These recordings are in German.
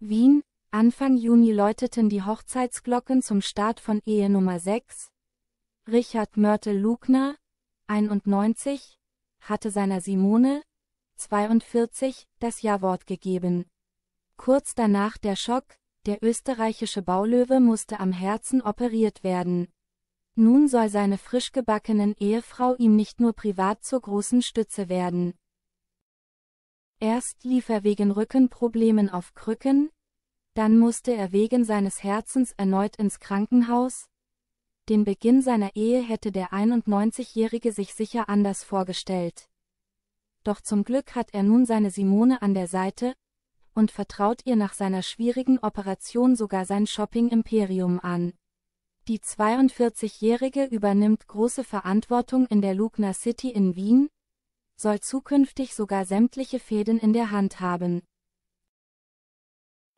Wien, Anfang Juni läuteten die Hochzeitsglocken zum Start von Ehe Nummer 6. Richard Mörtel Lugner, 91, hatte seiner Simone, 42, das Ja-Wort gegeben. Kurz danach der Schock, der österreichische Baulöwe musste am Herzen operiert werden. Nun soll seine frischgebackenen Ehefrau ihm nicht nur privat zur großen Stütze werden. Erst lief er wegen Rückenproblemen auf Krücken, dann musste er wegen seines Herzens erneut ins Krankenhaus. Den Beginn seiner Ehe hätte der 91-Jährige sich sicher anders vorgestellt. Doch zum Glück hat er nun seine Simone an der Seite und vertraut ihr nach seiner schwierigen Operation sogar sein Shopping-Imperium an. Die 42-Jährige übernimmt große Verantwortung in der Lugner City in Wien, soll zukünftig sogar sämtliche Fäden in der Hand haben.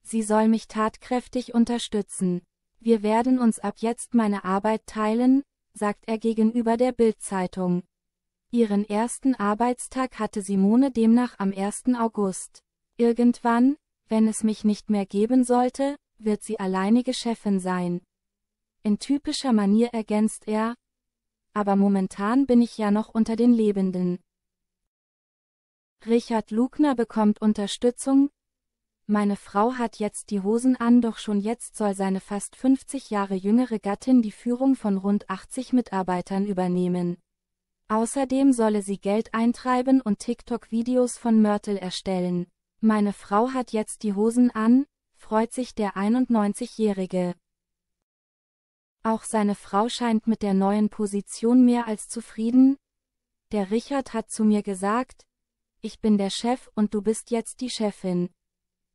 Sie soll mich tatkräftig unterstützen. Wir werden uns ab jetzt meine Arbeit teilen, sagt er gegenüber der Bild-Zeitung. Ihren ersten Arbeitstag hatte Simone demnach am 1. August. Irgendwann, wenn es mich nicht mehr geben sollte, wird sie alleinige Chefin sein. In typischer Manier ergänzt er, aber momentan bin ich ja noch unter den Lebenden. Richard Lugner bekommt Unterstützung. Meine Frau hat jetzt die Hosen an, doch schon jetzt soll seine fast 50 Jahre jüngere Gattin die Führung von rund 80 Mitarbeitern übernehmen. Außerdem solle sie Geld eintreiben und TikTok-Videos von Mörtel erstellen. Meine Frau hat jetzt die Hosen an, freut sich der 91-Jährige. Auch seine Frau scheint mit der neuen Position mehr als zufrieden. Der Richard hat zu mir gesagt, ich bin der Chef und du bist jetzt die Chefin.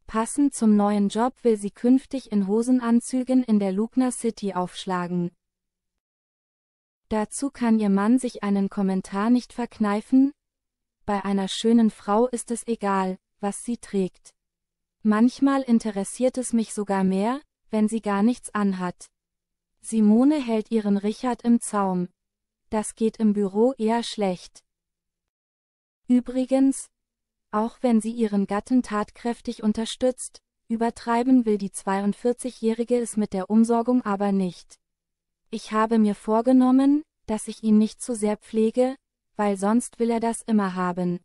Passend zum neuen Job will sie künftig in Hosenanzügen in der Lugner City aufschlagen. Dazu kann ihr Mann sich einen Kommentar nicht verkneifen, bei einer schönen Frau ist es egal, was sie trägt. Manchmal interessiert es mich sogar mehr, wenn sie gar nichts anhat. Simone hält ihren Richard im Zaum. Das geht im Büro eher schlecht. Übrigens, auch wenn sie ihren Gatten tatkräftig unterstützt, übertreiben will die 42-Jährige es mit der Umsorgung aber nicht. Ich habe mir vorgenommen, dass ich ihn nicht zu sehr pflege, weil sonst will er das immer haben.